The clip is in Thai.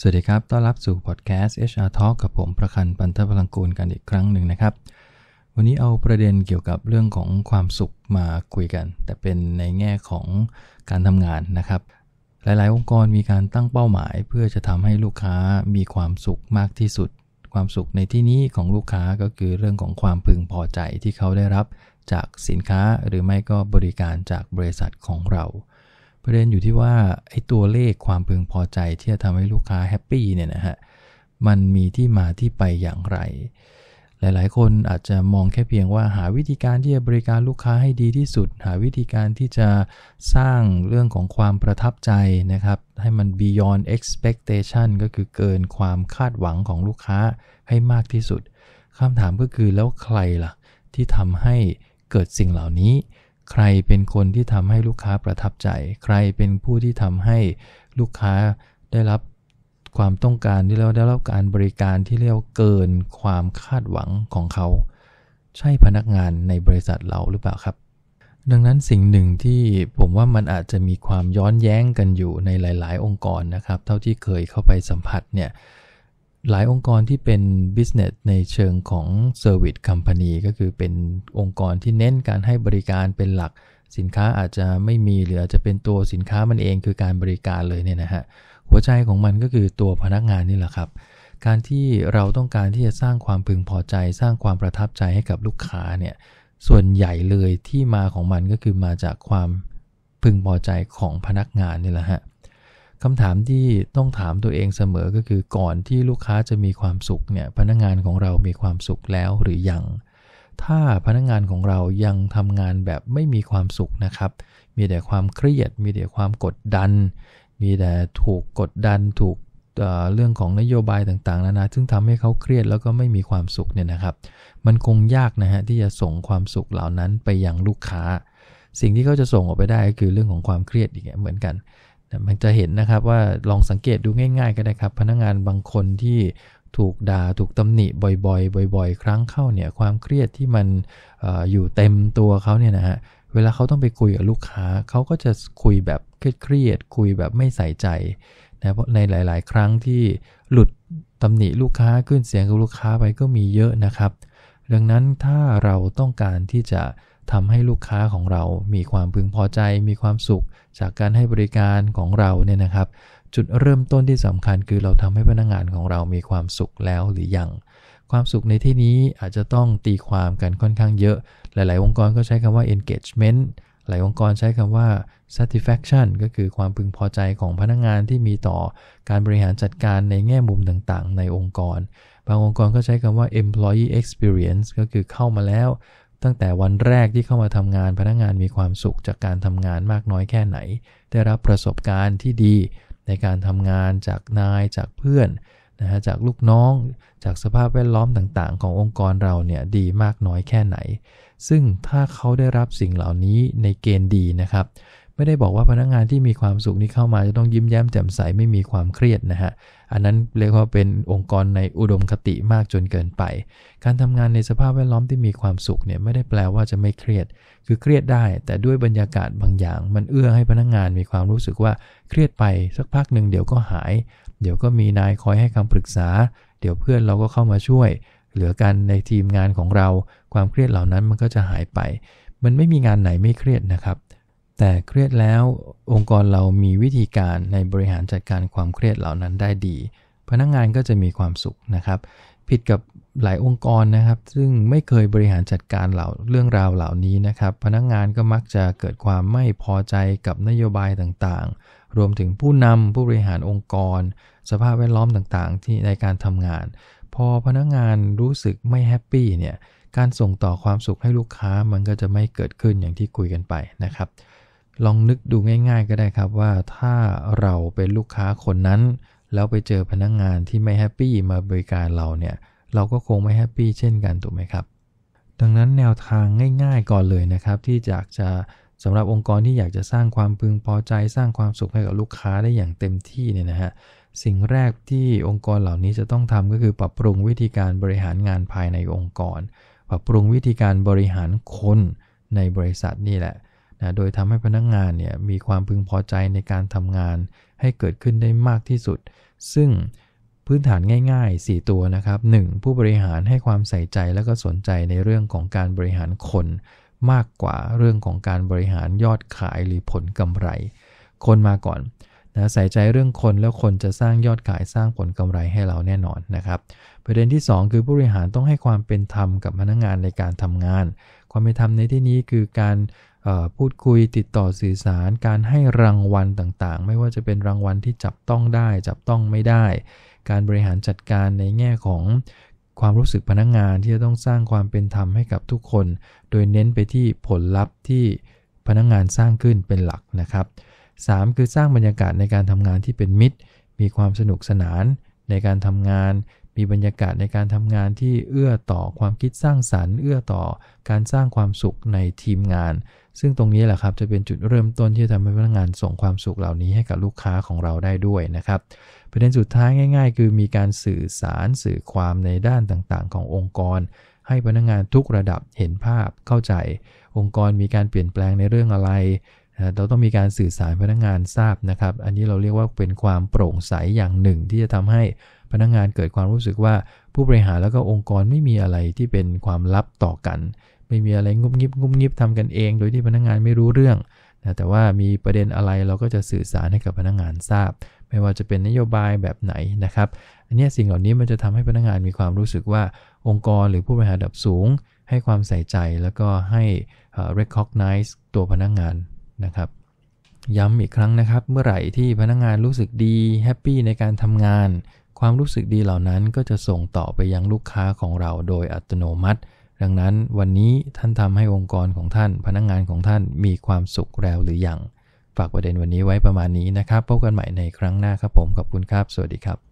สวัสดีครับ ต้อนรับสู่พอดแคสต์ HR Talk กับ ผมประคันปันทพลังกูลกันอีกครั้งหนึ่งนะครับ วันนี้เอาประเด็นเกี่ยวกับเรื่องของความสุขมาคุยกัน แต่เป็นในแง่ของการทำงานนะครับ หลาย ๆ องค์กรมีการตั้งเป้าหมาย เพื่อจะทำให้ลูกค้ามีความสุขมากที่สุด ความสุขในที่นี้ของลูกค้าก็คือเรื่องของความพึงพอใจที่เขาได้รับ จากสินค้าหรือไม่ก็บริการจากบริษัทของเราประเด็นอยู่ที่ว่าไอ้ตัวเลขความพึงพอใจที่จะทำให้ลูกค้าแฮปปี้เนี่ยนะฮะมันมีที่มาที่ไปอย่างไร หลาย ๆ คนอาจจะมองแค่เพียงว่าหาวิธีการที่จะบริการลูกค้าให้ดีที่สุด หาวิธีการที่จะสร้างเรื่องของความประทับใจนะครับให้มัน beyond expectation ก็คือเกินความคาดหวังของลูกค้าให้มากที่สุดคำถามก็คือแล้วใครละ่ะ ที่ทำให้เกิดสิ่งเหล่านี้ใครเป็นคนที่ทำให้ลูกค้าประทับใจ ใครเป็นผู้ที่ทำให้ลูกค้าได้รับความต้องการที่เราได้รับการบริการที่เรียกเกินความคาดหวังของเขา ใช่พนักงานในบริษัทเราหรือเปล่าครับ ดังนั้นสิ่งหนึ่งที่ผมว่ามันอาจจะมีความย้อนแย้งกันอยู่ในหลายๆ องค์กรนะครับ เท่าที่เคยเข้าไปสัมผัสเนี่ยหลายองค์กรที่เป็น business ในเชิงของ service company ก็คือเป็นองค์กรที่เน้นการให้บริการเป็นหลักสินค้าอาจจะไม่มีหรืออาจจะเป็นตัวสินค้ามันเองคือการบริการเลยเนี่ยนะฮะหัวใจของมันก็คือตัวพนักงานนี่แหละครับการที่เราต้องการที่จะสร้างความพึงพอใจ สร้างความประทับใจให้กับลูกค้าเนี่ยส่วนใหญ่เลยที่มาของมันก็คือมาจากความพึงพอใจของพนักงานนี่แหละฮะคำถามที่ต้องถามตัวเองเสมอก็คือก่อนที่ลูกค้าจะมีความสุขเนี่ย พนักงานของเรามีความสุขแล้วหรือยัง ถ้าพนักงานของเรายังทำงานแบบไม่มีความสุขนะครับ มีแต่ความเครียด มีแต่ความกดดัน มีแต่ถูกกดดัน ถูกเรื่องของนโยบายต่างๆนานาซึ่งทำให้เขาเครียดแล้วก็ไม่มีความสุขเนี่ยนะครับ มันคงยากนะฮะที่จะส่งความสุขเหล่านั้นไปยังลูกค้า สิ่งที่เขาจะส่งออกไปได้ก็คือเรื่องของความเครียดอีกเหมือนกันมันจะเห็นนะครับว่าลองสังเกตดูง่าย ๆก็ได้ครับ พนักงานบางคนที่ถูกด่าถูกตำหนิบ่อยๆบ่อยๆ ครั้งเข้า เนี่ย ความเครียดที่มันออยู่เต็มตัวเขาเนี่ยนะฮะเวลาเขาต้องไปคุยกับลูกค้าเขาก็จะคุยแบบเครียดคุยแบบไม่ใส่ใจนะเพราะในหลาย ๆ ครั้งที่หลุดตำหนิลูกค้าขึ้นเสียงกับลูกค้าไปก็มีเยอะนะครับ ดังนั้นถ้าเราต้องการที่จะทำให้ลูกค้าของเรามีความพึงพอใจ มีความสุขจากการให้บริการของเราเนี่ยนะครับ จุดเริ่มต้นที่สำคัญคือเราทำให้พนักงงานของเรามีความสุขแล้วหรือยังความสุขในที่นี้อาจจะต้องตีความกันค่อนข้างเยอะ หลาย ๆ องค์กรก็ใช้คำว่า engagement หลายองค์กรใช้คำว่า satisfaction ก็คือความพึงพอใจของพนักงงานที่มีต่อการบริหารจัดการในแง่มุมต่าง ๆ ในองค์กร บางองค์กรก็ใช้คำว่า employee experience ก็คือเข้ามาแล้วตั้งแต่วันแรกที่เข้ามาทำงานพนักงงานมีความสุขจากการทำงานมากน้อยแค่ไหน ได้รับประสบการณ์ที่ดีในการทำงานจากนายจากเพื่อนนะฮะจากลูกน้อง จากสภาพแวดล้อมต่างๆขององค์กรเราเนี่ยดีมากน้อยแค่ไหน ซึ่งถ้าเขาได้รับสิ่งเหล่านี้ในเกณฑ์ดีนะครับไม่ได้บอกว่าพนักงงานที่มีความสุขนี้เข้ามาจะต้องยิ้มแย้มแจ่มใสไม่มีความเครียดนะฮะ อันนั้นเรียกว่าเป็นองค์กรในอุดมคติมากจนเกินไป การทำงานในสภาพแวดล้อมที่มีความสุขเนี่ยไม่ได้แปลว่าจะไม่เครียด คือเครียดได้ แต่ด้วยบรรยากาศบางอย่าง มันเอื้อให้พนักงงานมีความรู้สึกว่าเครียดไปสักพักหนึ่งเดี๋ยวก็หาย เดี๋ยวก็มีนายคอยให้คำปรึกษา เดี๋ยวเพื่อนเราก็เข้ามาช่วย เหลือกันในทีมงานของเรา ความเครียดเหล่านั้นมันก็จะหายไป มันไม่มีงานไหนไม่เครียดนะครับแต่เครียดแล้วองค์กรเรามีวิธีการในบริหารจัดการความเครียดเหล่านั้นได้ดี พนักงงานก็จะมีความสุขนะครับ ผิดกับหลายองค์กรนะครับ ซึ่งไม่เคยบริหารจัดการเหล่าเรื่องราวเหล่านี้นะครับ พนักงงานก็มักจะเกิดความไม่พอใจกับนโยบายต่างๆ รวมถึงผู้นำผู้บริหารองค์กร สภาพแวดล้อมต่างๆ ที่ในการทำงาน พอพนักงงานรู้สึกไม่แฮปปี้ เนี่ย การส่งต่อความสุขให้ลูกค้ามันก็จะไม่เกิดขึ้นอย่างที่คุยกันไปนะครับลองนึกดูง่ายๆก็ได้ครับว่าถ้าเราเป็นลูกค้าคนนั้น แล้วไปเจอพนักงงานที่ไม่แฮปปี้มาบริการเราเนี่ยเราก็คงไม่แฮปปี้เช่นกันถูกไหมครับ ดังนั้นแนวทางง่าย ๆก่อนเลยนะครับ ที่จากจะสำหรับองค์กรที่อยากจะสร้างความพึงพอใจสร้างความสุขให้กับลูกค้าได้อย่างเต็มที่เนี่ยนะฮะสิ่งแรกที่องค์กรเหล่านี้จะต้องทำก็คือปรับปรุงวิธีการบริหารงานภายในองค์กร ปรับปรุงวิธีการบริหารคนในบริษัทนี่แหละนะโดยทำให้พนักงงานเนี่ยมีความพึงพอใจในการทำงานให้เกิดขึ้นได้มากที่สุด ซึ่งพื้นฐานง่าย ๆ 4 ตัวนะครับ 1. ผู้บริหารให้ความใส่ใจและก็สนใจในเรื่องของการบริหารคนมากกว่าเรื่องของการบริหารยอดขายหรือผลกำไร คนมาก่อนนะใส่ใจเรื่องคนแล้วคนจะสร้างยอดขายสร้างผลกำไรให้เราแน่นอนนะครับ ประเด็นที่ 2 คือผู้บริหารต้องให้ความเป็นธรรมกับพนักงงานในการทำงานความเป็นธรรมในที่นี้คือการพูดคุยติดต่อสื่อสาร การให้รางวัลต่างๆ ไม่ว่าจะเป็นรางวัลที่จับต้องได้จับต้องไม่ได้ การบริหารจัดการในแง่ของความรู้สึกพนักงงานที่จะต้องสร้างความเป็นธรรมให้กับทุกคน โดยเน้นไปที่ผลลัพธ์ที่พนักงงานสร้างขึ้นเป็นหลักนะครับ 3. คือสร้างบรรยากาศในการทำงานที่เป็นมิตร มีความสนุกสนานในการทำงานมีบรรยากาศในการทำงานที่เอื้อต่อความคิดสร้างสรรค์เอื้อต่อการสร้างความสุขในทีมงาน ซึ่งตรงนี้แหละครับจะเป็นจุดเริ่มต้นที่ทำให้พนักงานส่งความสุขเหล่านี้ให้กับลูกค้าของเราได้ด้วยนะครับประเด็นสุดท้ายง่ายๆคือมีการสื่อสารสื่อความในด้านต่างๆ ขององค์กร ให้พนักงานทุกระดับเห็นภาพ เข้าใจองค์กรมีการเปลี่ยนแปลงในเรื่องอะไร เราต้องมีการสื่อสารพนักงานทราบนะครับอันนี้เราเรียกว่าเป็นความโปร่งใสอย่างหนึ่งที่จะทำให้พนักงงานเกิดความรู้สึกว่า ผู้บริหารแล้วก็องค์กรไม่มีอะไรที่เป็นความลับต่อกันไม่มีอะไรงุบงิบงุบงิบทำกันเอง โดยที่พนักงงานไม่รู้เรื่องนะแต่ว่ามีประเด็นอะไรเราก็จะสื่อสารให้กับพนักงงานทราบ ไม่ว่าจะเป็นนโยบายแบบไหนนะครับ อันนี้สิ่งเหล่านี้มันจะทำให้พนักงงานมีความรู้สึกว่าองค์กรหรือผู้บริหารระดับสูงให้ความใส่ใจแล้วก็ให้ recognize ตัวพนักงงานนะครับ ย้ำอีกครั้งนะครับ เมื่อไหร่ที่พนักงงานรู้สึกดีแฮปปี้ในการทำงานความรู้สึกดีเหล่านั้นก็จะส่งต่อไปยังลูกค้าของเราโดยอัตโนมัติ ดังนั้นวันนี้ท่านทำให้องค์กรของท่าน พนักงงานของท่านมีความสุขแล้วหรือยังฝากประเด็นวันนี้ไว้ประมาณนี้นะครับพบกันใหม่ในครั้งหน้าครับผม ขอบคุณครับ สวัสดีครับ